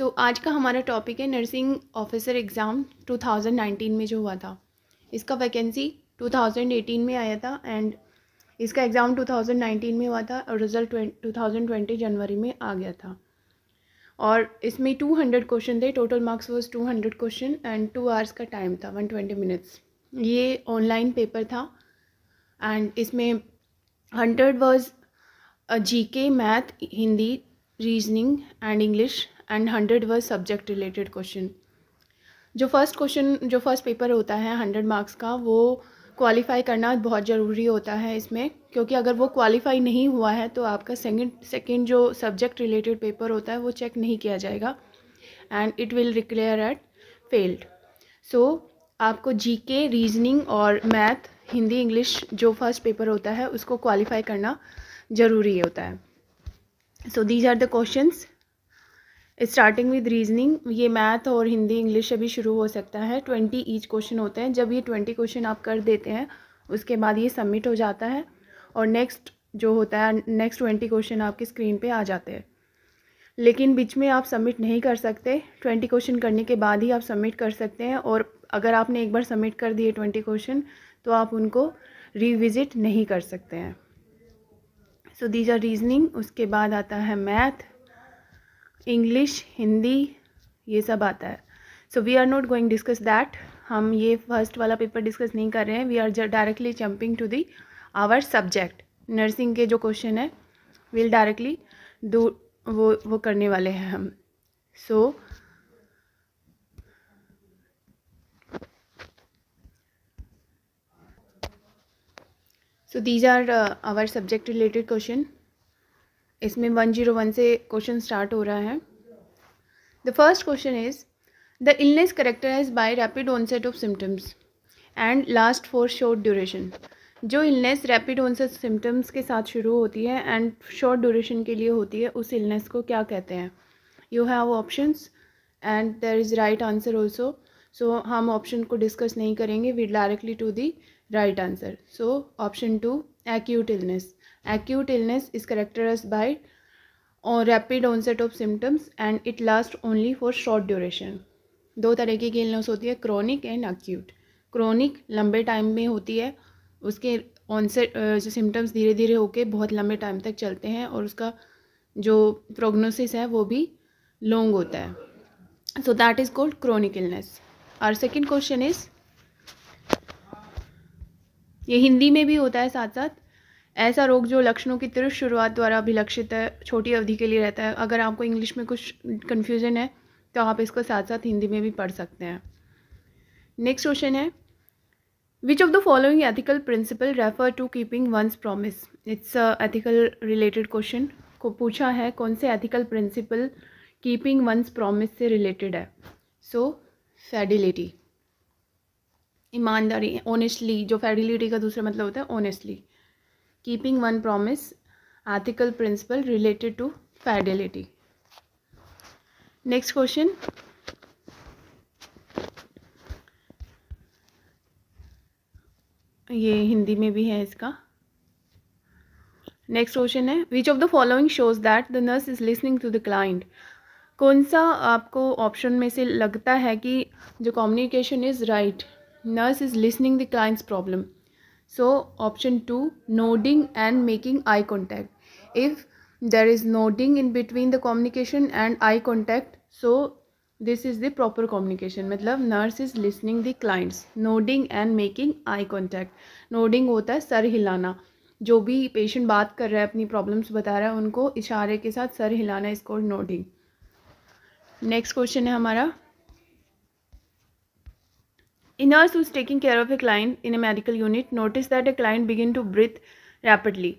सो so, आज का हमारा टॉपिक है नर्सिंग ऑफिसर एग्ज़ाम 2019 में जो हुआ था इसका वैकेंसी 2018 में आया था एंड इसका एग्ज़ाम 2019 में हुआ था और रिज़ल्ट 2020 जनवरी में आ गया था और इसमें 200 क्वेश्चन थे total marks was 200 question and two hours का टाइम था 120 मिनट्स ये ऑनलाइन पेपर था एंड इसमें hundred were G K math Hindi reasoning and English and hundred was subject related question जो फर्स्ट क्वेश्चन जो फर्स्ट पेपर होता है हंड्रेड मार्क्स का वो क्वालिफाई करना बहुत ज़रूरी होता है इसमें क्योंकि अगर वो क्वालिफाई नहीं हुआ है तो आपका सेकेंड सेकेंड जो सब्जेक्ट रिलेटेड पेपर होता है वो चेक नहीं किया जाएगा and it will declare at failed so आपको जीके रीजनिंग और मैथ हिंदी इंग्लिश जो फर्स्ट पेपर होता है उसको क्वालिफाई करना ज़रूरी होता है so these are the questions starting with reasoning ये मैथ और हिंदी इंग्लिश अभी शुरू हो सकता है ट्वेंटी ईच क्वेश्चन होते हैं जब ये ट्वेंटी क्वेश्चन आप कर देते हैं उसके बाद ये सबमिट हो जाता है और नेक्स्ट जो होता है नेक्स्ट ट्वेंटी क्वेश्चन आपके स्क्रीन पे आ जाते हैं लेकिन बीच में आप सबमिट नहीं कर सकते ट्वेंटी क्वेश्चन करने के बाद ही आप सबमिट कर सकते हैं और अगर आपने एक बार सबमिट कर दिए ट्वेंटी क्वेश्चन तो आप उनको रिविज़िट नहीं कर सकते हैं सो दीज आर रीजनिंग उसके बाद आता है मैथ इंग्लिश हिंदी ये सब आता है so we are not going discuss that हम ये फर्स्ट वाला पेपर डिस्कस नहीं कर रहे हैं we are directly jumping to the our subject nursing के जो क्वेश्चन है विल डायरेक्टली दो वो वो करने वाले हैं हम so so, So these are uh, our subject related question. इसमें वन जीरो वन से क्वेश्चन स्टार्ट हो रहा है the first question is the illness characterize by rapid onset of symptoms and last for short duration जो illness rapid onset symptoms के साथ शुरू होती है एंड शॉर्ट ड्यूरेशन के लिए होती है उस इलनेस को क्या कहते हैं you have options and there is right answer also so हम ऑप्शन को डिस्कस नहीं करेंगे we directly to the right answer so option two acute illness acute illness is characterized by और rapid onset of symptoms and it last only for short duration दो तरह की इलनेस होती है क्रॉनिक एंड अक्यूट क्रॉनिक लंबे time में होती है उसके ऑनसेट जो सिम्टम्स धीरे धीरे होके बहुत लंबे टाइम तक चलते हैं और उसका जो प्रोग्नोसिस है वो भी लॉन्ग होता है so that is called chronic illness और सेकेंड क्वेश्चन इज़ ये हिंदी में भी होता है साथ साथ ऐसा रोग जो लक्षणों की तीव्र शुरुआत द्वारा अभिलक्षित है छोटी अवधि के लिए रहता है अगर आपको इंग्लिश में कुछ कन्फ्यूजन है तो आप इसको साथ साथ हिंदी में भी पढ़ सकते हैं नेक्स्ट क्वेश्चन है which of the following ethical principle refer to keeping one's promise it's ethical related question को पूछा है कौन से ethical principle keeping one's promise से रिलेटेड है सो फेडिलिटी ईमानदारी ऑनेस्टली जो फेडिलिटी का दूसरा मतलब होता है honestly keeping one promise ethical principle related to fidelity next question ये हिंदी में भी है इसका नेक्स्ट क्वेश्चन है which of the following shows that the nurse is listening to the client कौन सा आपको ऑप्शन में से लगता है कि जो communication is right nurse is listening the clients problem so option two nodding and making eye contact if there is nodding in between the communication and eye contact so this is the proper communication मतलब nurse is listening the clients nodding and making eye contact nodding होता है sir हिलाना जो भी patient बात कर रहा है अपनी प्रॉब्लम्स बता रहा है उनको इशारे के साथ सर हिलाना इसको नोडिंग नेक्स्ट क्वेश्चन है हमारा A nurse who is taking care of a client in a medical unit notice that a client begin to breathe rapidly.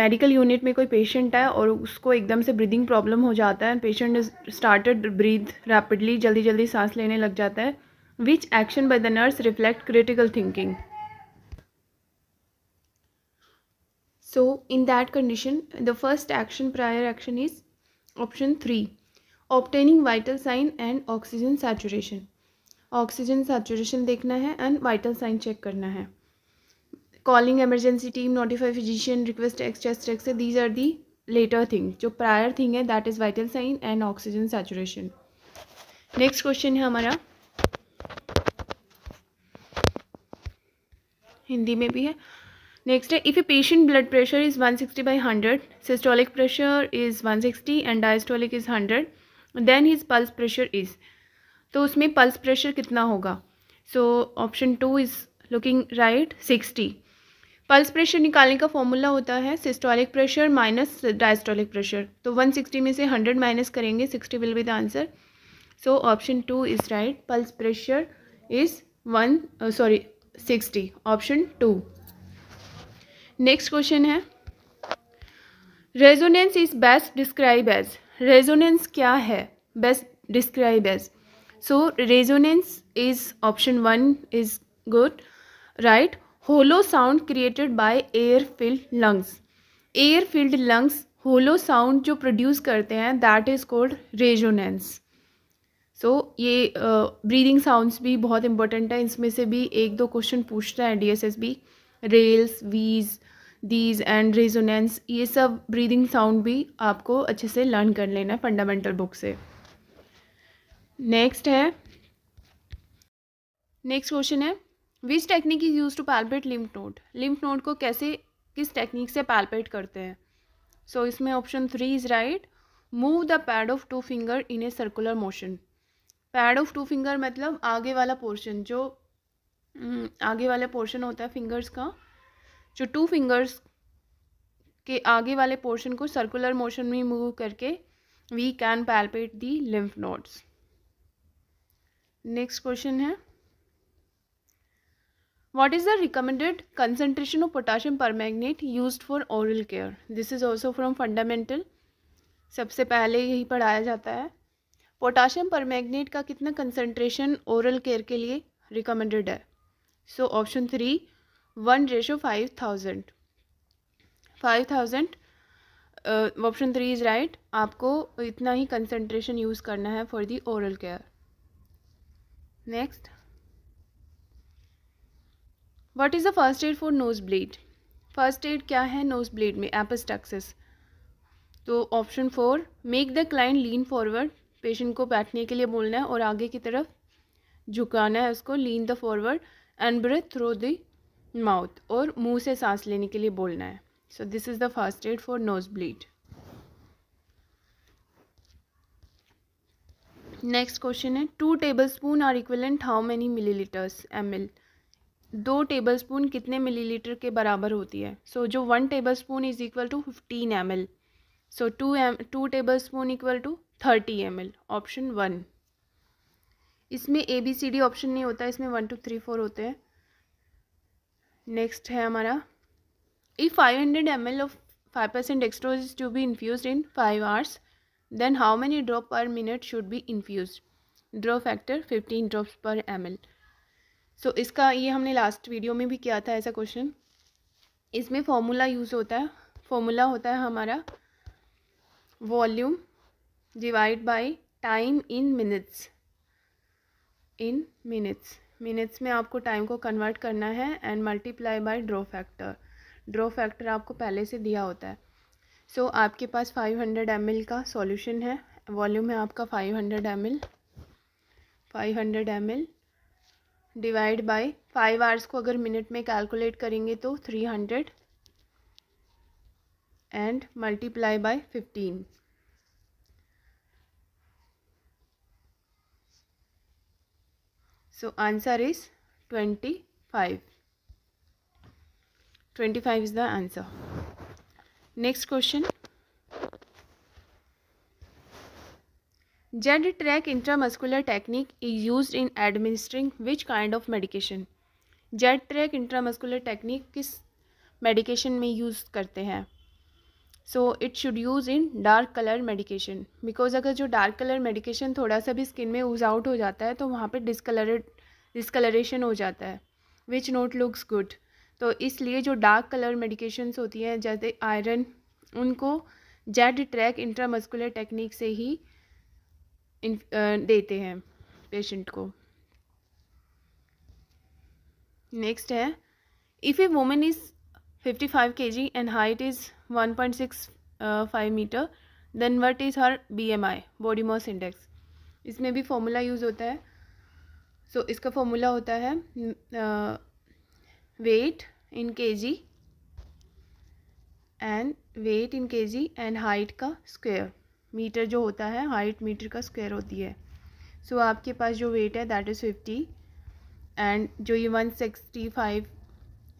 Medical unit में कोई पेशेंट है और उसको एकदम से ब्रीदिंग प्रॉब्लम हो जाता है पेशेंट स्टार्टेड ब्रीथ रैपिडली जल्दी जल्दी सांस लेने लग जाता है which action by the nurse reflect critical thinking so in that condition the first action prior action is option 3 obtaining vital sign and oxygen saturation oxygen saturation देखना है and vital sign check करना है calling emergency team notify physician request X chest से these are the later thing जो prior thing है that is vital sign and oxygen saturation next question है हमारा हिंदी में भी है नेक्स्ट है if a patient blood pressure is one sixty by hundred systolic pressure is one sixty and diastolic is hundred then his pulse pressure is तो उसमें pulse pressure कितना होगा so option two is looking right sixty pulse pressure निकालने का formula होता है systolic pressure minus diastolic pressure तो 160 में से 100 माइनस करेंगे 60 will be the answer so option two is right pulse pressure is one sorry 60 option two next question है resonance is best describe as resonance क्या है best describe as so resonance is option one is good right hollow sound created by air filled lungs air filled lungs hollow sound जो produce करते हैं that is called resonance so ये breathing uh, sounds भी बहुत important है इसमें से भी एक दो क्वेश्चन पूछते हैं D S S B rales wheeze these and resonance ये सब ब्रीदिंग साउंड भी आपको अच्छे से लर्न कर लेना है फंडामेंटल बुक से नेक्स्ट है नेक्स्ट क्वेश्चन है which technique is use to palpate lymph node lymph node को कैसे किस टेक्निक से पैल्पेट करते हैं सो so, इसमें option three is right move the pad of two finger in a circular motion pad of two finger मतलब आगे वाला पोर्शन जो हम्म, आगे वाला पोर्शन होता है फिंगर्स का जो टू फिंगर्स के आगे वाले पोर्शन को सर्कुलर मोशन में मूव करके we can palpate the lymph nodes next question है what is the recommended concentration of potassium permanganate use for oral care this is also from fundamental सबसे पहले यही पढ़ाया जाता है पोटाशियम पर मैगनेट का कितना कंसंट्रेशन ओरल केयर के लिए रिकमेंडेड है so option three one ratio five thousand five thousand option three is right आपको इतना ही कंसंट्रेशन यूज़ करना है for the oral care next what is the first aid for nose bleed first aid क्या है nose bleed में epistaxis तो option four make the client lean forward patient को बैठने के लिए बोलना है और आगे की तरफ झुकाना है उसको lean the forward and breathe through the mouth और मुंह से सांस लेने के लिए बोलना है so this is the first aid for nose bleed next question है two tablespoon are equivalent how many milliliters M L दो टेबल स्पून कितने मिलीलीटर के बराबर होती है सो so, जो one tablespoon is equal to fifteen M L so two M two table spoon equal to thirty M L option one इसमें A B C D option नहीं होता इसमें वन टू थ्री फोर होते हैं next है हमारा E five hundred M L of five percent dextrose to be infuse in five hours then how many drop per minute should be infuse drop factor fifteen drops per M L so इसका ये हमने last video में भी किया था ऐसा question इसमें formula use होता है फॉर्मूला होता है हमारा volume divide by time in minutes in minutes minutes में आपको टाइम को कन्वर्ट करना है and multiply by drop factor drop factor आपको पहले से दिया होता है सो so, आपके पास 500 हंड्रेड का सॉल्यूशन है वॉल्यूम है आपका 500 hundred M L five hundred M L divide by five hours को अगर मिनट में कैलकुलेट करेंगे तो three hundred and multiply by fifteen is twenty five twenty five is the answer next question Z track intramuscular technique is use in administering which kind of medication Z track intramuscular technique किस medication में use करते हैं so it should use in dark colour medication because अगर जो dark colour medication थोड़ा सा भी skin में ऊज आउट हो जाता है तो वहाँ पर डिसकलर डिसकलरेशन हो जाता है विच नोट लुक्स गुड तो इसलिए जो डार्क कलर मेडिकेशंस होती हैं जैसे आयरन उनको जेड ट्रैक इंट्रामस्कुलर टेक्निक से ही देते हैं पेशेंट को नेक्स्ट है if a women is fifty five K G and height is one point six five metre then what is her B M I body mass index इसमें भी formula use होता है so so, इसका formula होता है uh, weight in kg and weight in K G and height का square metre जो होता है हाइट मीटर का स्क्वेयर होती है सो so, आपके पास जो वेट है दैट इज़ फिफ्टी एंड जो ये वन सिक्सटी फाइव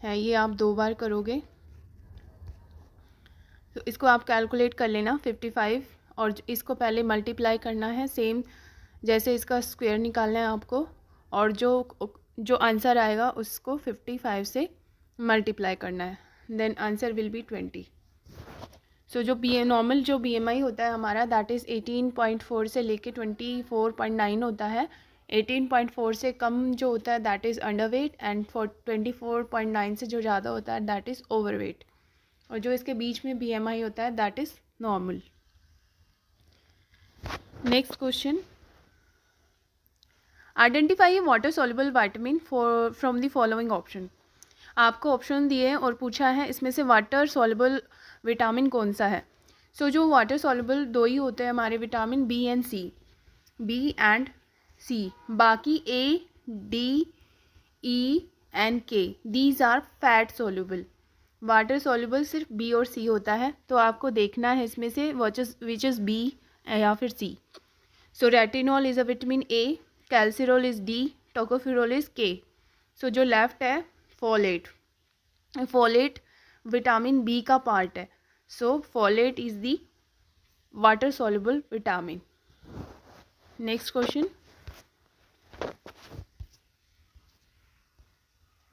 है ये आप दो बार करोगे तो इसको आप कैलकुलेट कर लेना फिफ्टी फाइव और इसको पहले मल्टीप्लाई करना है सेम जैसे इसका स्क्वायर निकालना है आपको और जो जो आंसर आएगा उसको फिफ्टी फाइव से मल्टीप्लाई करना है then answer will be twenty so जो बी नॉर्मल जो बी होता है हमारा that is eighteen point four से लेके ट्वेंटी फोर पॉइंट नाइन होता है एटीन पॉइंट फोर से कम जो होता है that is underweight and four twenty four point nine से जो ज़्यादा होता है दैट इज़ ओवर वेट और जो इसके बीच में बी होता है that is normal next question identify a water soluble vitamin for from the following option आपको ऑप्शन दिए हैं और पूछा है इसमें से वाटर सोल्यूबल विटामिन कौन सा है सो so, जो वाटर सोल्यूबल दो ही होते हैं हमारे vitamin B and C B and C बाकी A D E and K these are fat soluble water soluble सिर्फ बी और सी होता है तो आपको देखना है इसमें से वॉचेस विच इज़ बी या फिर C so retinol is a vitamin A calciferol is D tocopherol is K so जो लेफ्ट है फॉलेट फॉलेट विटामिन बी का पार्ट है so folate is the water soluble vitamin next question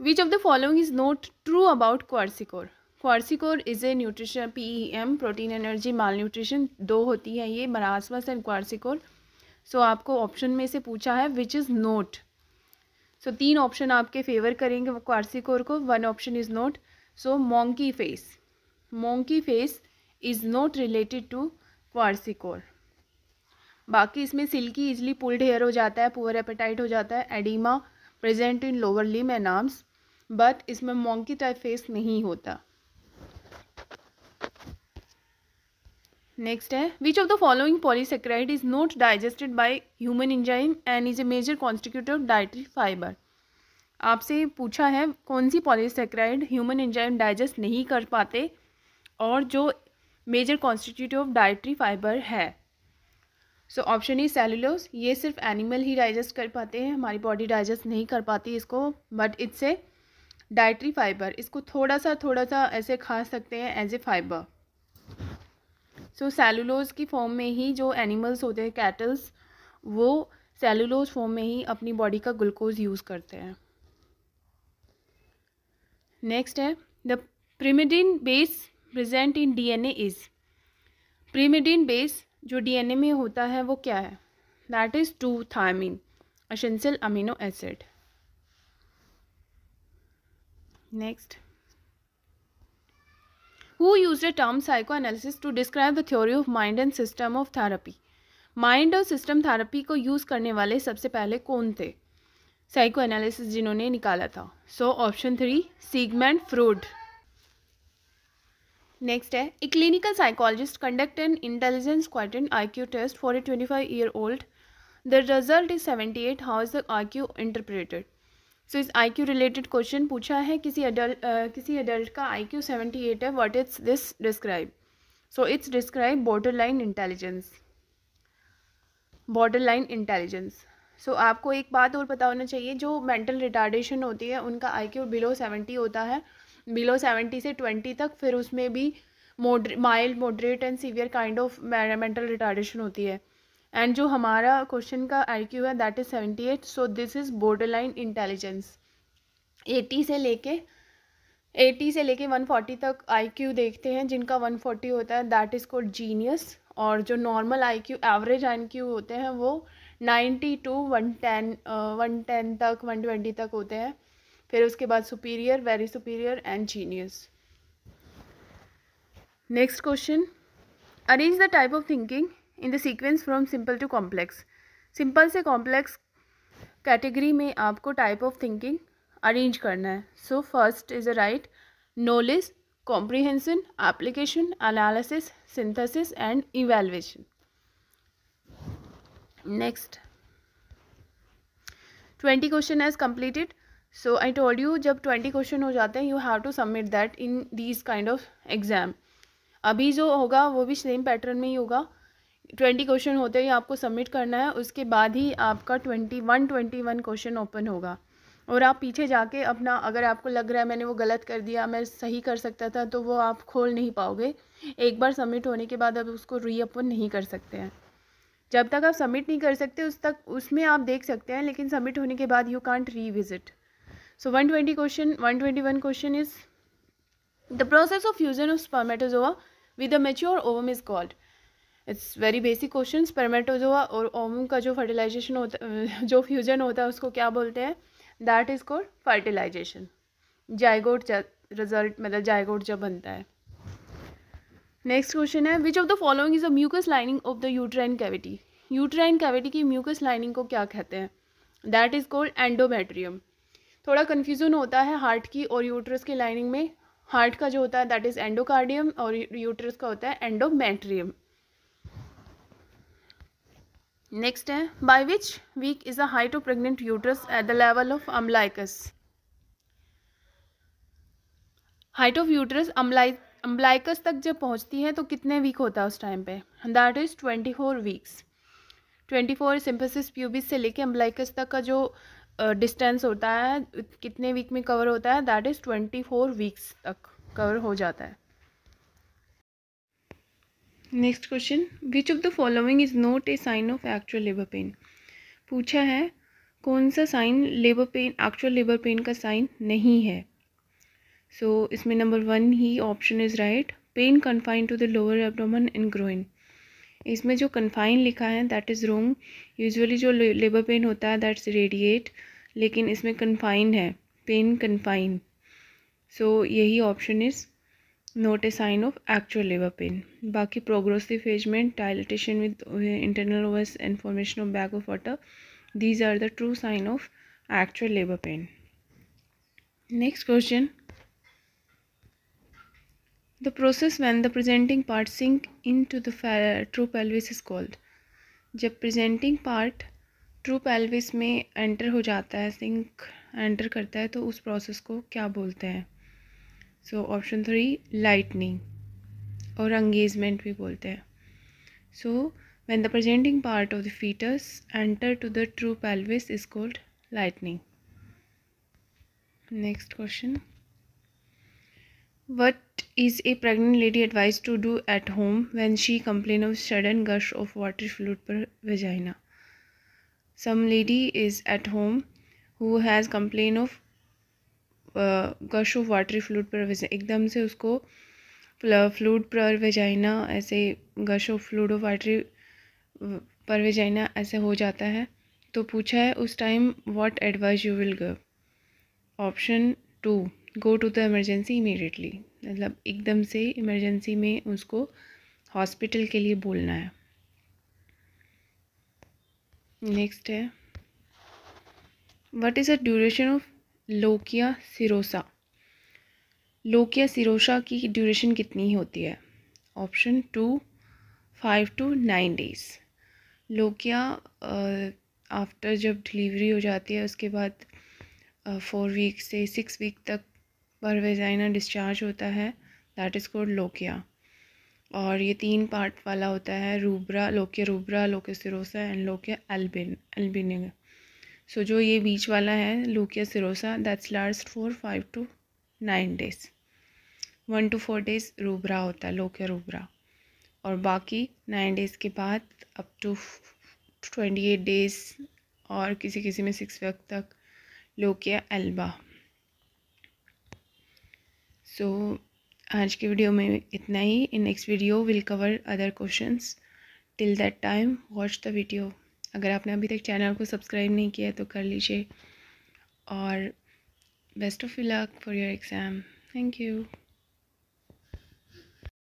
which of the following is not true about kwashiorkor kwashiorkor is a nutrition P E M protein energy malnutrition दो होती है ये marasmus and kwashiorkor so so, आपको option में से पूछा है which is not सो तीन ऑप्शन आपके फेवर करेंगे क्वारसिकोर को one option is not so monkey face monkey face is not related to kwashiorkor बाकी इसमें सिल्की इजली पुल्ड हेयर हो जाता है पुअर एपेटाइट हो जाता है oedema present in lower limb and arms but इसमें मोंकी टाइप फेस नहीं होता नेक्स्ट है which of the following polysaccharide is not digested by human enzyme and is a major constitute of dietary fibre आपसे पूछा है कौन सी polysaccharide human enzyme digest नहीं कर पाते और जो major constitute of dietary fibre है सो ऑप्शन ई सेलुलोस ये सिर्फ एनिमल ही डाइजेस्ट कर पाते हैं हमारी बॉडी डाइजेस्ट नहीं कर पाती इसको but it's a dietary fibre इसको थोड़ा सा थोड़ा सा ऐसे खा सकते हैं as a fibre so cellulose की फॉर्म में ही जो एनिमल्स होते हैं कैटल्स वो सेलुलोज फॉर्म में ही अपनी बॉडी का ग्लूकोज यूज़ करते हैं नेक्स्ट है the pyrimidine base present in DNA is pyrimidine base जो डीएनए में होता है वो क्या है that is two thymine essential amino acid next who use the term psychoanalysis to describe the theory of mind and system of therapy mind और system therapy को use करने वाले सबसे पहले कौन थे साइको एनालिसिस जिन्होंने निकाला था so option three Sigmund Freud next है a clinical psychologist conduct an intelligence quotient I Q test for a twenty five year old the result is seventy eight how is the I Q interpreted so इस I Q related question पूछा है किसी adult किसी adult का I Q seventy eight है what is this describe so it's describe borderline intelligence borderline intelligence so आपको एक बात और पता होना चाहिए जो मेंटल रिटार्डेशन होती है उनका आई क्यू बिलो सेवेंटी होता है बिलो सेवेंटी से ट्वेंटी तक फिर उसमें भी mode mild moderate and severe kind of mental retardation होती है एंड जो हमारा क्वेश्चन का आई क्यू है that is seventy eight so this is borderline intelligence eighty से लेके एटी से लेके वन फोर्टी तक आई क्यू देखते हैं जिनका वन फोर्टी होता है दैट इज़ कोल्ड जीनियस और जो normal I Q average I Q होते हैं वो ninety to one ten one ten तक वन ट्वेंटी तक होते हैं फिर उसके बाद superior very superior and genius next question arrange the type of thinking in the sequence from simple to complex simple से कॉम्प्लेक्स कैटेगरी में आपको टाइप ऑफ थिंकिंग अरेंज करना है so first is uh right knowledge comprehension application analysis synthesis and evaluation next twenty question as completed so I told you जब twenty question हो जाते हैं you have to submit that in these kind of exam अभी जो होगा वो भी same pattern में ही होगा ट्वेंटी क्वेश्चन होते ही आपको सबमिट करना है उसके बाद ही आपका twenty one twenty one question open होगा और आप पीछे जाके अपना अगर आपको लग रहा है मैंने वो गलत कर दिया मैं सही कर सकता था तो वो आप खोल नहीं पाओगे एक बार सबमिट होने के बाद आप उसको रीअपन नहीं कर सकते हैं जब तक आप सबमिट नहीं कर सकते उस तक उसमें आप देख सकते हैं लेकिन सबमिट होने के बाद you re revisit so one twenty question one twenty one question is the process of fusion of spermatozoa with a mature ovum is called it's very basic question spermatozoa और ओम का जो fertilisation होता जो fusion होता है उसको क्या बोलते हैं that is called fertilisation zygote result मतलब जायगोट जब बनता है नेक्स्ट क्वेश्चन है which of the following is a mucus lining of the uterine cavity uterine cavity की म्यूकस लाइनिंग को क्या कहते हैं दैट इज़ कॉल्ड एंडोमेट्रियम थोड़ा कन्फ्यूज़न होता है हार्ट की और यूट्रस की लाइनिंग में हार्ट का जो होता है दैट इज़ एंडोकार्डियम और यूट्रस का होता है एंडोमेट्रियम नेक्स्ट है by which week is a height of pregnant uterus at the level of umbilicus height of uterus umbil umbilicus तक जब पहुंचती है तो कितने वीक होता है उस टाइम पे that is twenty four weeks twenty four symphysis pubis से लेके अम्बलाइकस तक का जो डिस्टेंस uh, होता है कितने वीक में कवर होता है that is twenty four weeks तक कवर हो जाता है next question which of the following is not a sign of actual labour pain पूछा है कौन सा sign labour pain actual labour pain का साइन नहीं है सो so, इसमें नंबर वन ही option is right pain confine to the lower abdomen in groin इसमें जो कन्फाइन लिखा है दैट इज़ रोंग यूजुअली जो लेबर पेन होता है दैट्स रेडिएट लेकिन इसमें कन्फाइन है पेन कन्फाइन सो यही option is not a sign of actual लिवर पेन बाकी प्रोग्रेसिव फेज uh, में dilatation with internal verse information of bag of water these are the true sign of actual लिवर pain next question the process when the presenting part sink in to the true pelvis is called जब presenting part true pelvis में enter हो जाता है sink enter करता है तो उस प्रोसेस को क्या बोलते हैं सो ऑप्शन थ्री लाइटनिंग और एंगेजमेंट भी बोलते हैं so when the presenting part of the foetus enter to the true pelvis is called lightening next question what is a pregnant lady advise to do at home when she complain of sudden gush of water fluid per vagina some lady is at home who has complain of gush of watery fluid per एकदम से उसको fluid per vagina ऐसे gush of fluid of watery per vagina ऐसे हो जाता है तो पूछा है उस time what advice you will give option to go to the emergency immediately मतलब एकदम से इमरजेंसी में उसको हॉस्पिटल के लिए बोलना है नेक्स्ट है what is the duration of lochia serosa lochia serosa की ड्यूरेशन कितनी होती है option two five to nine days lochia after जब डिलीवरी हो जाती है उसके बाद फोर वीक से सिक्स वीक तक वेजाइना डिस्चार्ज होता है दैट इज़ कोल्ड लोकिया और ये तीन पार्ट वाला होता है rubra lochia rubra lochia serosa and lochia alba एल्बिनिंग सो जो ये बीच वाला है lochia serosa that's last four five to nine days one to four days rubra होता है लोकिया रूबरा और बाकी नाइन डेज़ के बाद up to twenty eight days और किसी किसी में सिक्स वक्त तक लोकिया एल्बा सो so, आज की वीडियो में इतना ही in next video will cover other questions till that time watch the video अगर आपने अभी तक चैनल को सब्सक्राइब नहीं किया है तो कर लीजिए और best of luck for your exam thank you